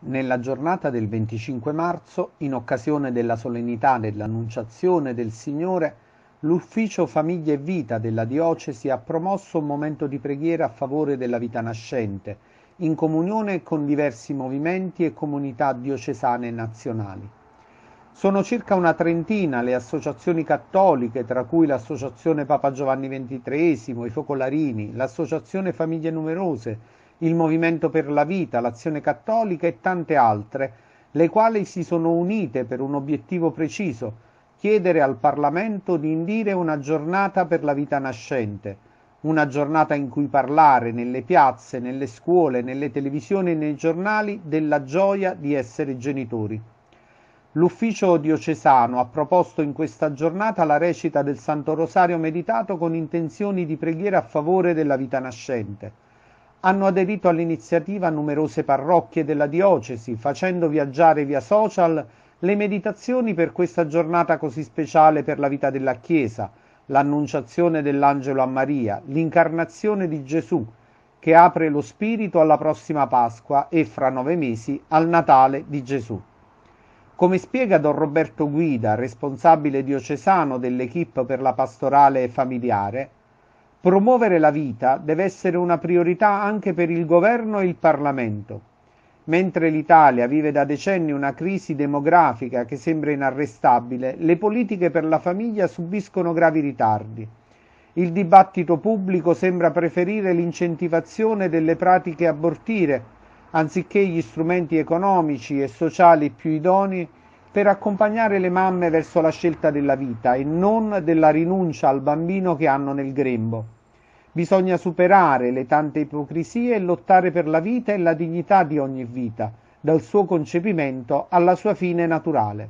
Nella giornata del 25 marzo, in occasione della solennità dell'Annunciazione del Signore, l'Ufficio Famiglia e Vita della Diocesi ha promosso un momento di preghiera a favore della vita nascente, in comunione con diversi movimenti e comunità diocesane e nazionali. Sono circa una trentina le associazioni cattoliche, tra cui l'Associazione Papa Giovanni XXIII, i Focolarini, l'Associazione Famiglie Numerose, il Movimento per la Vita, l'Azione Cattolica e tante altre, le quali si sono unite per un obiettivo preciso, chiedere al Parlamento di indire una giornata per la vita nascente, una giornata in cui parlare nelle piazze, nelle scuole, nelle televisioni e nei giornali della gioia di essere genitori. L'ufficio diocesano ha proposto in questa giornata la recita del Santo Rosario meditato con intenzioni di preghiera a favore della vita nascente hanno aderito all'iniziativa numerose parrocchie della diocesi, facendo viaggiare via social le meditazioni per questa giornata così speciale per la vita della Chiesa, l'annunciazione dell'angelo a Maria, l'incarnazione di Gesù, che apre lo spirito alla prossima Pasqua e fra nove mesi al Natale di Gesù. Come spiega Don Roberto Guida, responsabile diocesano dell'equipe per la pastorale familiare, Promuovere la vita deve essere una priorità anche per il governo e il Parlamento. Mentre l'Italia vive da decenni una crisi demografica che sembra inarrestabile, le politiche per la famiglia subiscono gravi ritardi. Il dibattito pubblico sembra preferire l'incentivazione delle pratiche abortire, anziché gli strumenti economici e sociali più idonei per accompagnare le mamme verso la scelta della vita e non della rinuncia al bambino che hanno nel grembo. Bisogna superare le tante ipocrisie e lottare per la vita e la dignità di ogni vita, dal suo concepimento alla sua fine naturale.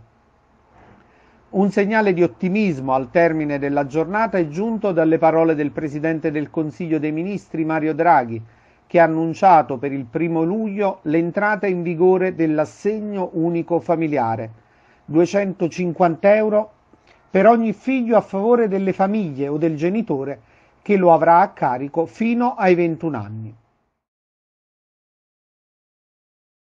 Un segnale di ottimismo al termine della giornata è giunto dalle parole del Presidente del Consiglio dei Ministri Mario Draghi, che ha annunciato per il primo luglio l'entrata in vigore dell'assegno unico familiare 250 euro per ogni figlio a favore delle famiglie o del genitore che lo avrà a carico fino ai 21 anni.